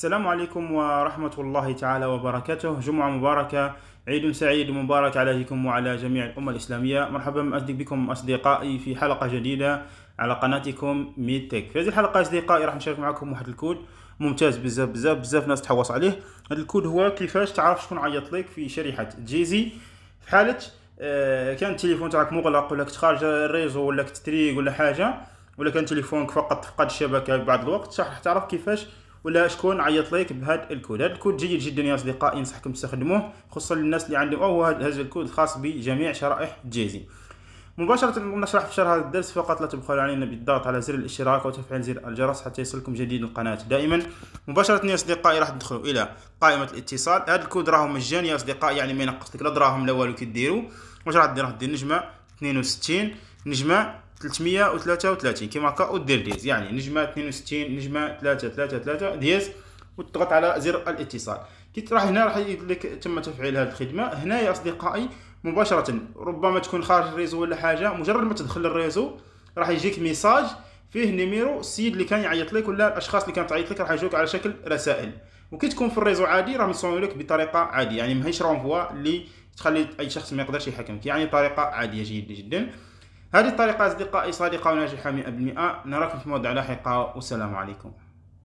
السلام عليكم ورحمة الله تعالى وبركاته جمعة مباركة عيد سعيد مبارك عليكم وعلى جميع الأمة الإسلامية مرحبا أصدق بكم أصدقائي في حلقة جديدة على قناتكم ميد تيك في هذه الحلقة أصدقائي راح نشارك معكم واحد الكود ممتاز بزاف بزاف بزاف ناس تحوص عليه هذا الكود هو كيفاش تعرف شكون عيط لك في شريحة جيزي في حالة آه، كان التليفون تاعك مغلق ولا كنت خارج الريزو ولا كنت تريق ولا حاجة ولا كان تليفونك فقط فقد الشبكة بعض الوقت راح تعرف كيفاش ولا شكون عيط لك بهذا الكود هذا الكود جيد جدا يا اصدقائي انصحكم تستخدموه خصوصا للناس اللي عندهم او هذا الكود الخاص بجميع شرائح جيزي مباشرة نشرح في شرح هذا الدرس فقط لا تبخلوا علينا بالضغط على زر الاشتراك وتفعيل زر الجرس حتى يصلكم جديد القناة دائما مباشرة يا اصدقائي راح تدخلوا الى قائمة الاتصال هذا الكود راه مجاني يا اصدقائي يعني ما ينقص لك لا دراهم لا والو كي ديروا واش راح دير راح دير نجمة 62 نجمة 333 كيما هكا ودير ديز يعني نجمه 62 نجمه 3 3 3 ديز وتضغط على زر الاتصال كي تروح هنا راح يقول لك تم تفعيل هذه الخدمه هنا يا اصدقائي مباشره ربما تكون خارج الريزو ولا حاجه مجرد ما تدخل الريزو راح يجيك ميساج فيه نيميرو السيد اللي كان يعيط لك ولا الاشخاص اللي كانت تعيط لك راح يجوك على شكل رسائل وكي تكون في الريزو عادي راهم يصونوا لك بطريقه عاديه يعني ماهيش رونفوا اللي تخلي اي شخص ما يقدرش يحكمك يعني طريقه عاديه جدا جدا هذه الطريقة أصدقائي صادقة وناجحة 100% نراكم في مواضيع لاحقة والسلام عليكم